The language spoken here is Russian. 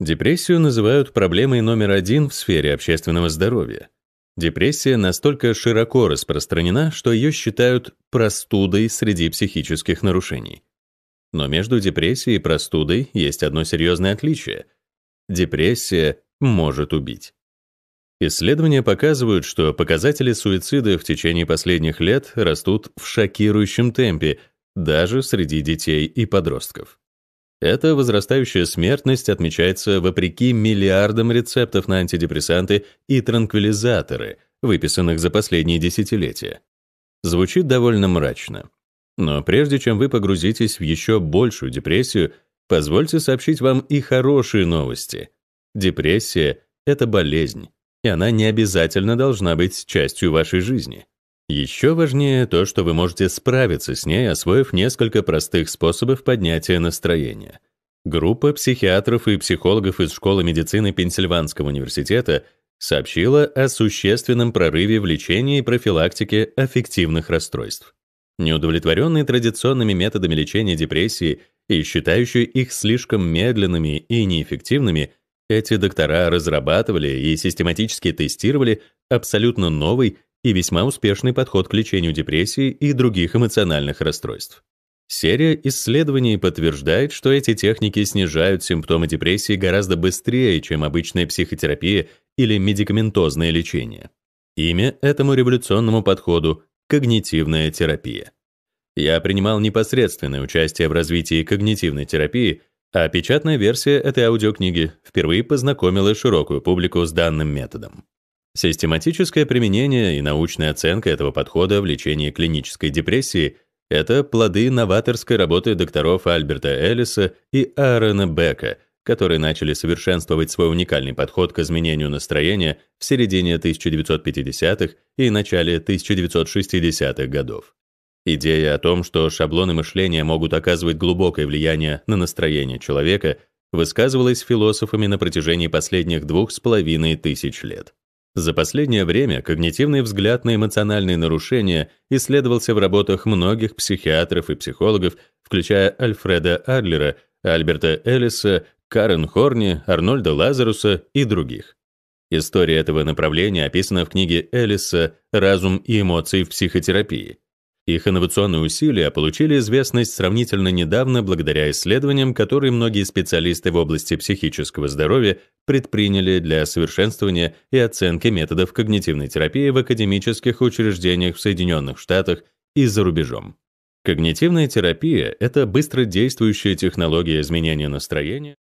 Депрессию называют проблемой номер один в сфере общественного здоровья. Депрессия настолько широко распространена, что ее считают простудой среди психических нарушений. Но между депрессией и простудой есть одно серьезное отличие. Депрессия может убить. Исследования показывают, что показатели суицида в течение последних лет растут в шокирующем темпе, даже среди детей и подростков. Эта возрастающая смертность отмечается вопреки миллиардам рецептов на антидепрессанты и транквилизаторы, выписанных за последние десятилетия. Звучит довольно мрачно. Но прежде чем вы погрузитесь в еще большую депрессию, позвольте сообщить вам и хорошие новости. Депрессия — это болезнь, и она не обязательно должна быть частью вашей жизни. Еще важнее то, что вы можете справиться с ней, освоив несколько простых способов поднятия настроения. Группа психиатров и психологов из школы медицины Пенсильванского университета сообщила о существенном прорыве в лечении и профилактике аффективных расстройств. Неудовлетворенные традиционными методами лечения депрессии и считающие их слишком медленными и неэффективными, эти доктора разрабатывали и систематически тестировали абсолютно новый и весьма успешный подход к лечению депрессии и других эмоциональных расстройств. Серия исследований подтверждает, что эти техники снижают симптомы депрессии гораздо быстрее, чем обычная психотерапия или медикаментозное лечение. Имя этому революционному подходу — когнитивная терапия. Я принимал непосредственное участие в развитии когнитивной терапии, а печатная версия этой аудиокниги впервые познакомила широкую публику с данным методом. Систематическое применение и научная оценка этого подхода в лечении клинической депрессии – это плоды новаторской работы докторов Альберта Эллиса и Аарона Бека, которые начали совершенствовать свой уникальный подход к изменению настроения в середине 1950-х и начале 1960-х годов. Идея о том, что шаблоны мышления могут оказывать глубокое влияние на настроение человека, высказывалась философами на протяжении последних двух с половиной тысяч лет. За последнее время когнитивный взгляд на эмоциональные нарушения исследовался в работах многих психиатров и психологов, включая Альфреда Адлера, Альберта Эллиса, Карен Хорни, Арнольда Лазаруса и других. История этого направления описана в книге Эллиса «Разум и эмоции в психотерапии», их инновационные усилия получили известность сравнительно недавно благодаря исследованиям, которые многие специалисты в области психического здоровья предприняли для совершенствования и оценки методов когнитивной терапии в академических учреждениях в Соединенных Штатах и за рубежом. Когнитивная терапия — это быстродействующая технология изменения настроения,